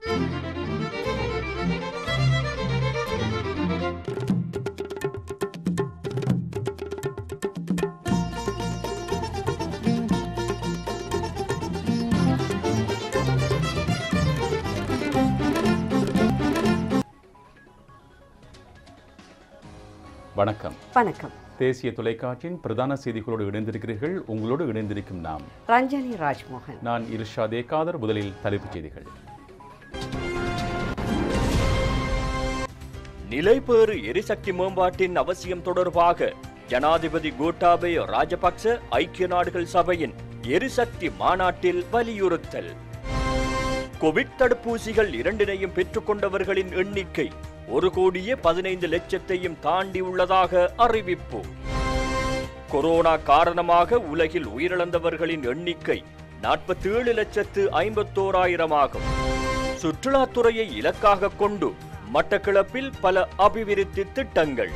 வணக்கம் வணக்கம் தேசிய தொலைக்காட்சியின் பிரதான செய்திகளோடு இணைந்திருக்கிறீர்கள் உங்களோடு இணைந்திருக்கும் நாம் ரஞ்சனி ராஜ்மோகன் நான் இர்ஷா தேகாதர் முதலில் தலைப்புச் செய்திகள் நிலைபேறு எரிசக்தி மேம்பாட்டின் அவசியம் தொடர்பாக ஜனாதிபதி கோட்டாபய ராஜபக்ச ஐக்கிய நாடுகள் சபையின் எரிசக்தி மாநாட்டில் வலியுறுத்தல் கோவிட் தடுப்பூசிகள் இரண்டினையும் பெற்றுக்கொண்டவர்களின் எண்ணிக்கை ஒரு கோடியே பதினைந்து லட்சத்தையும் தாண்டி உள்ளதாக அறிவிப்பு கொரோனா காரணமாக உலகில் உயிரிழந்தவர்களின் எண்ணிக்கை நாற்பத்தி ஏழு லட்சத்து ஐம்பத்தோராயிரமாகும் சுற்றுலாத்துறையை இலக்காக கொண்டு மட்டக்களப்பில் பல அபிவிருத்தி திட்டங்கள்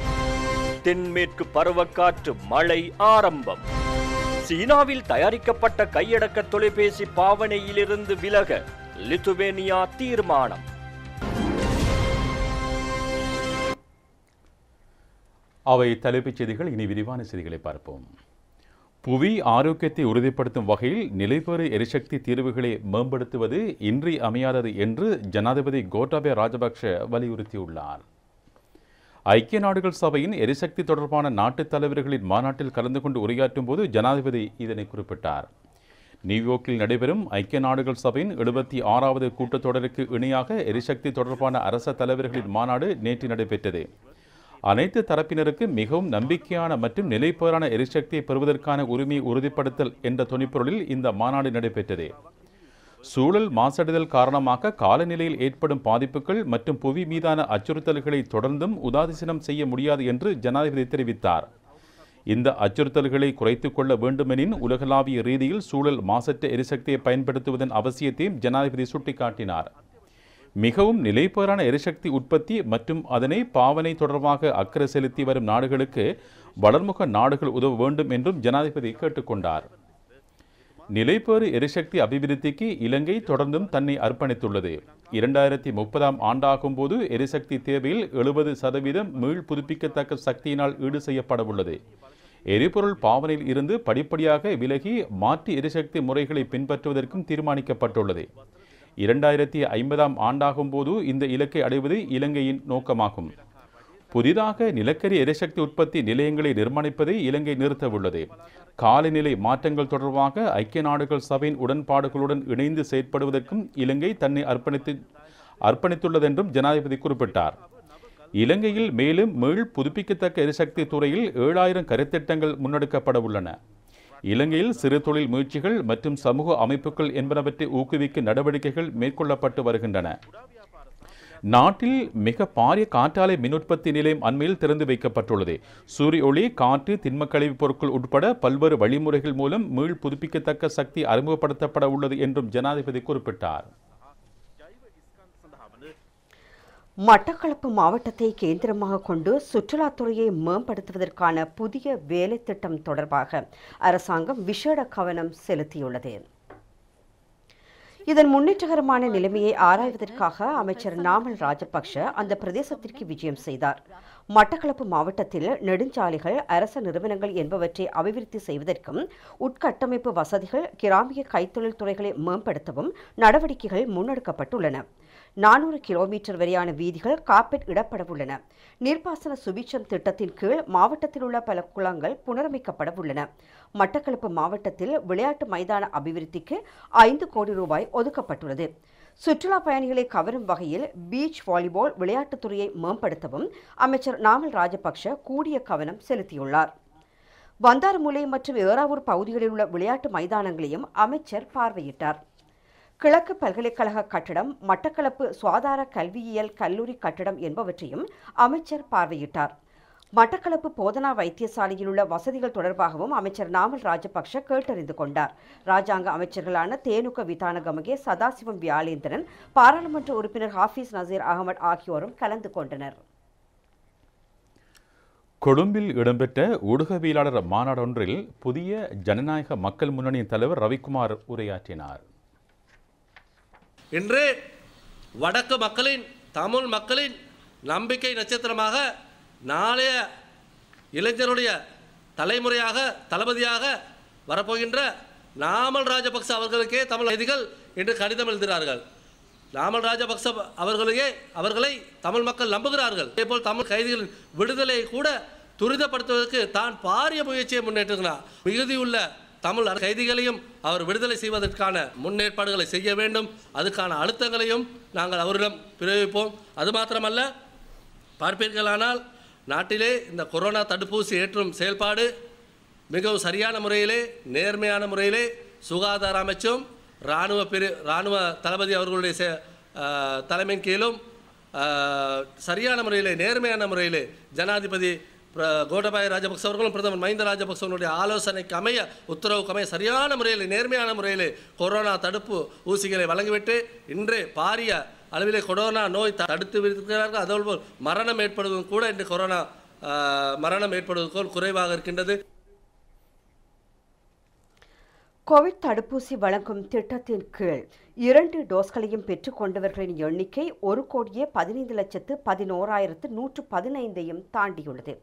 தென்மேற்கு பருவக்காற்று மழை ஆரம்பம் சீனாவில் தயாரிக்கப்பட்ட கையடக்க தொலைபேசி பாவனையிலிருந்து விலக லித்துவேனியா தீர்மானம் அவை தலைப்புச் செய்திகள் இனி விரிவான செய்திகளை பார்ப்போம் புவி ஆரோக்கியத்தை உறுதிப்படுத்தும் வகையில் நிலைபெறு எரிசக்தி தீர்வுகளை மேம்படுத்துவது இன்றி அமையாதது என்று ஜனாதிபதி கோட்டாபய ராஜபக்ஷ வலியுறுத்தியுள்ளார் ஐக்கிய நாடுகள் சபையின் எரிசக்தி தொடர்பான நாட்டுத் தலைவர்களின் மாநாட்டில் கலந்து கொண்டு உரையாற்றும் போது ஜனாதிபதி இதனை குறிப்பிட்டார் நியூயோர்க்கில் நடைபெறும் ஐக்கிய நாடுகள் சபையின் எழுபத்தி ஆறாவது கூட்டத்தொடருக்கு இணையாக எரிசக்தி தொடர்பான அரச தலைவர்களின் மாநாடு நேற்று நடைபெற்றது அனைத்து தரப்பினருக்கு மிகவும் நம்பிக்கையான மற்றும் நிலைப்போரான எரிசக்தியை பெறுவதற்கான உரிமை உறுதிப்படுத்தல் என்ற துணிப்பொருளில் இந்த மாநாடு நடைபெற்றது சூழல் மாசடைதல் காரணமாக காலநிலையில் ஏற்படும் பாதிப்புகள் மற்றும் புவி மீதான அச்சுறுத்தல்களை தொடர்ந்தும் உதாசீனம் செய்ய முடியாது என்று ஜனாதிபதி தெரிவித்தார் இந்த அச்சுறுத்தல்களை குறைத்துக் கொள்ள வேண்டுமெனின் உலகளாவிய ரீதியில் சூழல் மாசற்ற எரிசக்தியை பயன்படுத்துவதன் அவசியத்தையும் ஜனாதிபதி சுட்டிக்காட்டினார் மிகவும் நிலைப்பேறான எரிசக்தி உற்பத்தி மற்றும் அதனை பாவனை தொடர்பாக அக்கறை செலுத்தி வரும் நாடுகளுக்கு வளர்முக நாடுகள் உதவ வேண்டும் என்றும் ஜனாதிபதி கேட்டுக்கொண்டார் நிலைப்பேறு எரிசக்தி அபிவிருத்திக்கு இலங்கை தொடர்ந்தும் தன்னை அர்ப்பணித்துள்ளது இரண்டாயிரத்தி முப்பதாம் ஆண்டாகும் போது எரிசக்தி தேவையில் எழுபது சதவீதம் மீள் புதுப்பிக்கத்தக்க சக்தியினால் ஈடு செய்யப்படவுள்ளது எரிபொருள் பாவனையில் இருந்து படிப்படியாக விலகி மாற்று எரிசக்தி முறைகளை பின்பற்றுவதற்கும் தீர்மானிக்கப்பட்டுள்ளது இரண்டாயிரத்தி ஐம்பதாம் ஆண்டாகும் போது இந்த இலக்கை அடைவது இலங்கையின் நோக்கமாகும் புதிதாக நிலக்கரி எரிசக்தி உற்பத்தி நிலையங்களை நிர்மாணிப்பதை இலங்கை நிறுத்தவுள்ளது காலநிலை மாற்றங்கள் தொடர்பாக ஐக்கிய நாடுகள் சபையின் உடன்பாடுகளுடன் இணைந்து செயற்படுவதற்கும் இலங்கை தன்னை அர்ப்பணித்து அர்ப்பணித்துள்ளதென்றும் ஜனாதிபதி குறிப்பிட்டார் இலங்கையில் மேலும் மீள் புதுப்பிக்கத்தக்க எரிசக்தி துறையில் ஏழாயிரம் கருத்திட்டங்கள் முன்னெடுக்கப்பட உள்ளன இலங்கையில் சிறு தொழில் முயற்சிகள் மற்றும் சமூக அமைப்புகள் என்பனவற்றை ஊக்குவிக்க நடவடிக்கைகள் மேற்கொள்ளப்பட்டு வருகின்றன நாட்டில் மிக பாரிய காற்றாலை மின் உற்பத்தி நிலையம் அண்மையில் திறந்து வைக்கப்பட்டுள்ளது சூரிய ஒளி காற்று திண்ம கழிவுப் பொருட்கள் உட்பட பல்வேறு வழிமுறைகள் மூலம் மீள் புதுப்பிக்கத்தக்க சக்தி அறிமுகப்படுத்தப்பட உள்ளது என்றும் ஜனாதிபதி குறிப்பிட்டார் மட்டக்களப்பு மாவட்டத்தை கேந்திரமாக கொண்டு சுற்றுலாத்துறையை மேம்படுத்துவதற்கான புதிய வேலை திட்டம் தொடர்பாக அரசாங்கம் விசேட கவனம் செலுத்தியுள்ளது இதன் முன்னேற்றகரமான நிலைமையை ஆராய்வதற்காக அமைச்சர் நாமல் ராஜபக்ஷ அந்த பிரதேசத்திற்கு விஜயம் செய்தார் மட்டக்களப்பு மாவட்டத்தில் நெடுஞ்சாலைகள் அரச நிறுவனங்கள் என்பவற்றை அபிவிருத்தி செய்வதற்கும் உட்கட்டமைப்பு வசதிகள் கிராமிய கைத்தொழில் துறைகளை மேம்படுத்தவும் நடவடிக்கைகள் முன்னெடுக்கப்பட்டுள்ளன நானூறு கிலோமீட்டர் வரையான வீதிகள் காப்பெட் இடப்படவுள்ளன நீர்ப்பாசன சுபிச்சம் திட்டத்தின் கீழ் மாவட்டத்தில் உள்ள பல குளங்கள் புனரமைக்கப்படவுள்ளன மட்டக்களப்பு மாவட்டத்தில் விளையாட்டு மைதான அபிவிருத்திக்கு ஐந்து கோடி ரூபாய் ஒதுக்கப்பட்டுள்ளது சுற்றுலா பயணிகளை கவரும் வகையில் பீச் வாலிபால் விளையாட்டுத்துறையை மேம்படுத்தவும் அமைச்சர் நாமல் ராஜபக்ஷ கூடிய கவனம் செலுத்தியுள்ளார் வந்தாரமுலை மற்றும் ஏறாவூர் பகுதிகளில் உள்ள விளையாட்டு மைதானங்களையும் அமைச்சர் பார்வையிட்டார் கிழக்கு பல்கலைக்கழக கட்டடம் மட்டக்களப்பு சுவாதார கல்வியியல் கல்லூரி கட்டடம் என்பவற்றையும் அமைச்சர் பார்வையிட்டார் மட்டக்களப்பு போதனா வைத்தியசாலையில் உள்ள வசதிகள் தொடர்பாகவும் அமைச்சர் நாமல் ராஜபக்ஷ கேட்டறிந்து கொண்டார் ராஜாங்க அமைச்சர்களான தேனுக்க விதானகமகே சதாசிவம் வியாழேந்திரன் பாராளுமன்ற உறுப்பினர் ஹாஃபிஸ் நசீர் அகமது ஆகியோரும் கலந்து கொண்டனர் கொழும்பில் இடம்பெற்ற ஊடகவியலாளர் மாநாடொன்றில் புதிய ஜனநாயக மக்கள் முன்னணியின் தலைவர் ரவிக்குமார் உரையாற்றினார் இன்று வடக்கு மக்களின் தமிழ் மக்களின் நம்பிக்கை நட்சத்திரமாக நாளைய இளைஞருடைய தலைமுறையாக தளபதியாக வரப்போகின்ற நாமல் ராஜபக்ச அவர்களுக்கே தமிழ் கைதிகள் இன்று கடிதம் எழுதுகிறார்கள் நாமல் ராஜபக்ச அவர்களையே அவர்களை தமிழ் மக்கள் நம்புகிறார்கள் போல் தமிழ் கைதிகளின் விடுதலையை கூட துரிதப்படுத்துவதற்கு தான் பாரிய முயற்சியை முன்னேற்றுகிறார் மிகுதியுள்ள தமிழ் கைதிகளையும் அவர் விடுதலை செய்வதற்கான முன்னேற்பாடுகளை செய்ய வேண்டும் அதுக்கான அழுத்தங்களையும் நாங்கள் அவரிடம் பிறவிப்போம் அது மாத்திரமல்ல பார்ப்பீர்களானால் நாட்டிலே இந்த கொரோனா தடுப்பூசி ஏற்றும் செயல்பாடு மிகவும் சரியான முறையிலே நேர்மையான முறையிலே சுகாதார அமைச்சும் இராணுவ பிரி இராணுவ தளபதி அவர்களுடைய சே தலைமையின் கீழும் சரியான முறையிலே நேர்மையான முறையிலே ஜனாதிபதி கோடபாய ராஜபக்ச அவர்களும் பிரதமர் மஹிந்த ராஜபக்சவனுடைய ஆலோசனைக்கு அமைய உத்தரவுக்கு அமைய சரியான முறையில் நேர்மையான முறையில் கொரோனா தடுப்பு ஊசிகளை வழங்கிவிட்டு இன்று பாரிய அளவிலே கொரோனா நோய் தடுத்து இருக்கிறார்கள் அதோடு மரணம் ஏற்படுவதும் கூட இன்று கொரோனா மரணம் ஏற்படுவதற்கோல் குறைவாக இருக்கின்றது கோவிட் தடுப்பூசி வழங்கும் திட்டத்தின் கீழ் இரண்டு டோஸ்களையும் பெற்றுக் கொண்டவர்களின் எண்ணிக்கை ஒரு கோடியே பதினைந்து லட்சத்து பதினோராயிரத்து நூற்று பதினைந்தையும் தாண்டியுள்ளது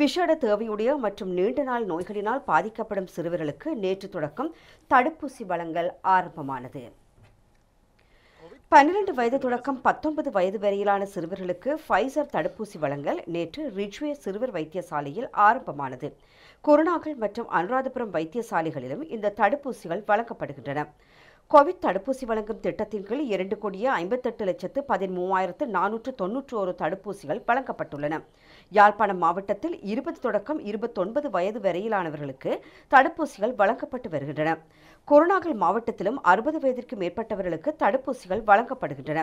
விஷட தேவையுடைய மற்றும் நீண்ட நாள் நோய்களினால் பாதிக்கப்படும் சிறுவர்களுக்கு நேற்று தொடக்கம் தடுப்பூசி வழங்கல் ஆரம்பமானது பன்னிரண்டு வயது தொடக்கம் பத்தொன்பது வயது வரையிலான சிறுவர்களுக்கு ஃபைசர் தடுப்பூசி வழங்கல் நேற்று ரிஜ்வே சிறுவர் வைத்தியசாலையில் ஆரம்பமானது கொரோனாக்கள் மற்றும் அனுராதபுரம் வைத்தியசாலைகளிலும் இந்த தடுப்பூசிகள் வழங்கப்படுகின்றன கோவிட் தடுப்பூசி வழங்கும் திட்டத்தின் கீழ் இரண்டு கோடியே ஐம்பத்தெட்டு லட்சத்து பதிமூவாயிரத்து நானூற்று தொன்னூற்று ஒரு தடுப்பூசிகள் வழங்கப்பட்டுள்ளன யாழ்ப்பாணம் மாவட்டத்தில் இருபது தொடக்கம் இருபத்தொன்பது வயது வரையிலானவர்களுக்கு தடுப்பூசிகள் வழங்கப்பட்டு வருகின்றன கொரோனாகல் மாவட்டத்திலும் அறுபது வயதிற்கு மேற்பட்டவர்களுக்கு தடுப்பூசிகள் வழங்கப்படுகின்றன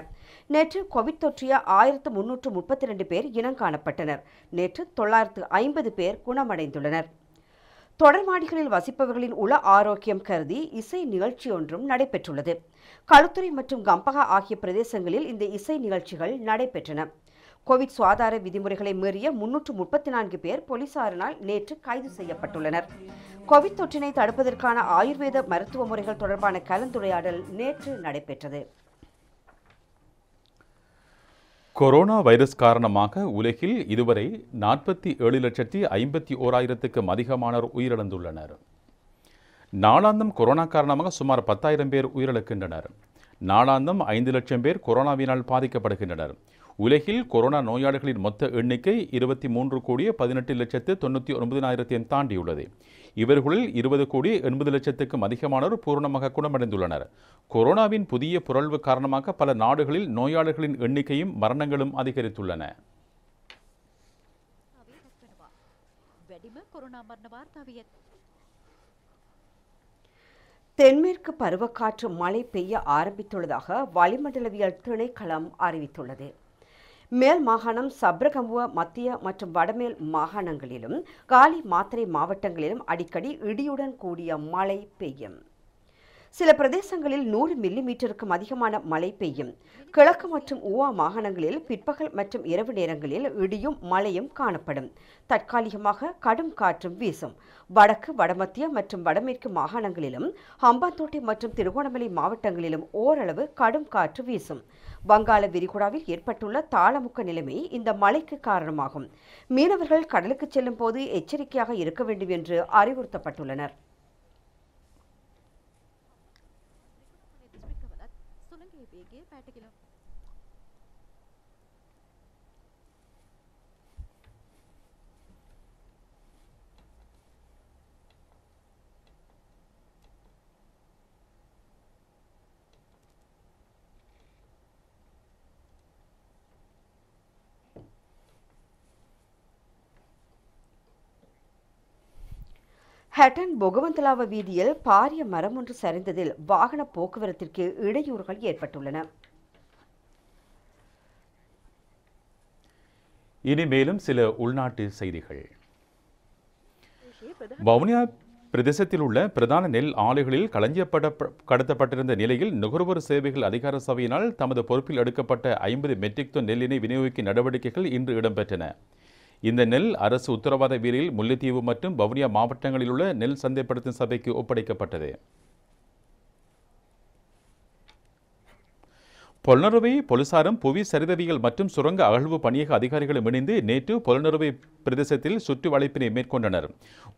நேற்று கோவிட் தொற்றிய ஆயிரத்து முன்னூற்று முப்பத்தி ரெண்டு பேர் இனம் காணப்பட்டனர் நேற்று தொள்ளாயிரத்து ஐம்பது பேர் குணமடைந்துள்ளனர் தொடர்மாடிகளில் வசிப்பவர்களின் உள ஆரோக்கியம் கருதி இசை நிகழ்ச்சி ஒன்றும் நடைபெற்றுள்ளது களுத்துறை மற்றும் கம்பகா ஆகிய பிரதேசங்களில் இந்த இசை நிகழ்ச்சிகள் நடைபெற்றன கோவிட் சுகாதார விதிமுறைகளை மீறிய முன்னூற்று முப்பத்தி நான்கு பேர் போலீசாரினால் நேற்று கைது செய்யப்பட்டுள்ளனர் கோவிட் தொற்றினை தடுப்பதற்கான ஆயுர்வேத மருத்துவ முறைகள் தொடர்பான கலந்துரையாடல் நேற்று நடைபெற்றது கொரோனா வைரஸ் காரணமாக உலகில் இதுவரை நாற்பத்தி ஏழு லட்சத்தி ஐம்பத்தி ஓராயிரத்துக்கும் அதிகமானோர் உயிரிழந்துள்ளனர் நாளாந்தம் கொரோனா காரணமாக சுமார் பத்தாயிரம் பேர் உயிரிழக்கின்றனர் நாளாந்தம் ஐந்து லட்சம் பேர் கொரோனாவினால் பாதிக்கப்படுகின்றனர் உலகில் கொரோனா நோயாளிகளின் மொத்த எண்ணிக்கை இருபத்தி மூன்று கோடியே பதினெட்டு லட்சத்து தொண்ணூற்றி ஒன்பதினாயிரத்தையும் தாண்டியுள்ளது இவர்களில் இருபது கோடி எண்பது லட்சத்துக்கும் அதிகமானோர் பூரணமாக குணமடைந்துள்ளனர் கொரோனாவின் புதிய புரள்வு காரணமாக பல நாடுகளில் நோயாளிகளின் எண்ணிக்கையும் மரணங்களும் அதிகரித்துள்ளன தென்மேற்கு பருவக்காற்று மழை பெய்ய ஆரம்பித்துள்ளதாக வளிமண்டலவியல் திணைக்களம் அறிவித்துள்ளது மேல் மாகாணம் சப்ரகமுவ மத்திய மற்றும் வடமேல் மாகாணங்களிலும் காலி மாத்திரை மாவட்டங்களிலும் அடிக்கடி இடியுடன் கூடிய மழை பெய்யும் சில பிரதேசங்களில் நூறு மில்லி மீட்டருக்கும் அதிகமான மழை பெய்யும் கிழக்கு மற்றும் ஊவா மாகாணங்களில் பிற்பகல் மற்றும் இரவு நேரங்களில் இடியும் மழையும் காணப்படும் தற்காலிகமாக கடும் காற்றும் வீசும் வடக்கு வடமத்திய மற்றும் வடமேற்கு மாகாணங்களிலும் ஹம்பாந்தோட்டை மற்றும் திருகோணமலை மாவட்டங்களிலும் ஓரளவு கடும் காற்று வீசும் வங்காள விரிகுடாவில் ஏற்பட்டுள்ள தாளமுக்க நிலைமை இந்த மழைக்கு காரணமாகும் மீனவர்கள் கடலுக்கு செல்லும் போது எச்சரிக்கையாக இருக்க வேண்டும் என்று அறிவுறுத்தப்பட்டுள்ளனர் എട്ട് കിലോ ஹட்டன் பொகவந்தலாவ வீதியில் பாரிய மரம் ஒன்று சரிந்ததில் வாகன போக்குவரத்திற்கு இடையூறுகள் ஏற்பட்டுள்ளன இனி மேலும் சில உள்நாட்டு செய்திகள் வவுனியா பிரதேசத்தில் உள்ள பிரதான நெல் ஆலைகளில் களஞ்சியப்பட கடத்தப்பட்டிருந்த நிலையில் நுகர்வோர் சேவைகள் அதிகார சபையினால் தமது பொறுப்பில் எடுக்கப்பட்ட ஐம்பது மெட்ரிக் தொன் நெல்லினை விநியோகிக்கும் நடவடிக்கைகள் இன்று இடம்பெற்றன இந்த நெல் அரசு உத்தரவாத வீரில் முல்லைத்தீவு மற்றும் வவுனியா மாவட்டங்களில் உள்ள நெல் சந்தைப்படுத்தும் சபைக்கு ஒப்படைக்கப்பட்டது பொலனறுவை போலீசாரும் புவி சரிதவியல் மற்றும் சுரங்க அகழ்வு பணியக அதிகாரிகளும் இணைந்து நேற்று பொலனறுவை பிரதேசத்தில் சுற்று வளைப்பினை மேற்கொண்டனர்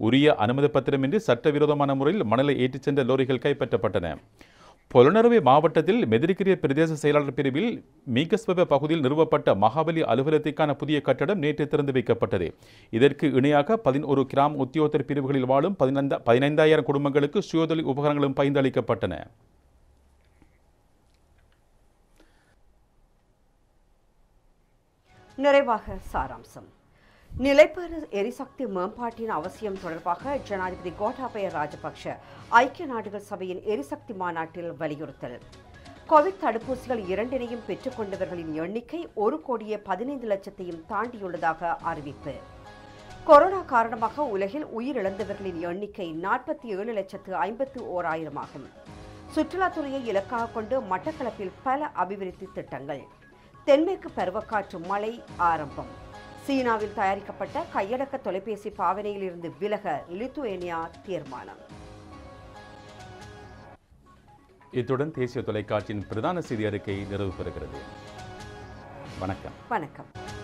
உரிய அனுமதி பத்திரமின்றி சட்டவிரோதமான முறையில் மணலை ஏற்றிச் சென்ற லோரிகள் கைப்பற்றப்பட்டன பொலனறுவை மாவட்டத்தில் மெதிரிக்கிரிய பிரதேச செயலாளர் பிரிவில் மீகஸ்வப பகுதியில் நிறுவப்பட்ட மகாபலி அலுவலகத்திற்கான புதிய கட்டடம் நேற்று திறந்து வைக்கப்பட்டது இதற்கு இணையாக பதினொரு கிராம் உத்தியோகத்தர் பிரிவுகளில் வாழும் பதினைந்தாயிரம் குடும்பங்களுக்கு சுயோதொழி உபகரணங்களும் பயந்தளிக்கப்பட்டன நிறைவாக சாராம்சம் நிலைப்பாடு எரிசக்தி மேம்பாட்டின் அவசியம் தொடர்பாக ஜனாதிபதி கோட்டாபய ராஜபக்ஷ ஐக்கிய நாடுகள் சபையின் எரிசக்தி மாநாட்டில் வலியுறுத்தல் கோவிட் தடுப்பூசிகள் இரண்டினையும் பெற்றுக்கொண்டவர்களின் எண்ணிக்கை ஒரு கோடியே பதினைந்து லட்சத்தையும் தாண்டியுள்ளதாக அறிவிப்பு கொரோனா காரணமாக உலகில் உயிரிழந்தவர்களின் எண்ணிக்கை நாற்பத்தி ஏழு லட்சத்து ஐம்பத்து ஓராயிரமாகும் சுற்றுலாத்துறையை இலக்காக கொண்டு மட்டக்களப்பில் பல அபிவிருத்தி திட்டங்கள் தென்மேற்கு பருவக்காற்று மழை ஆரம்பம் சீனாவில் தயாரிக்கப்பட்ட கையடக்க தொலைபேசி பாவனையில் இருந்து விலக லித்துவேனியா தீர்மானம் இத்துடன் தேசிய தொலைக்காட்சியின் பிரதான செய்தி அறிக்கை நிறைவு பெறுகிறது வணக்கம் வணக்கம்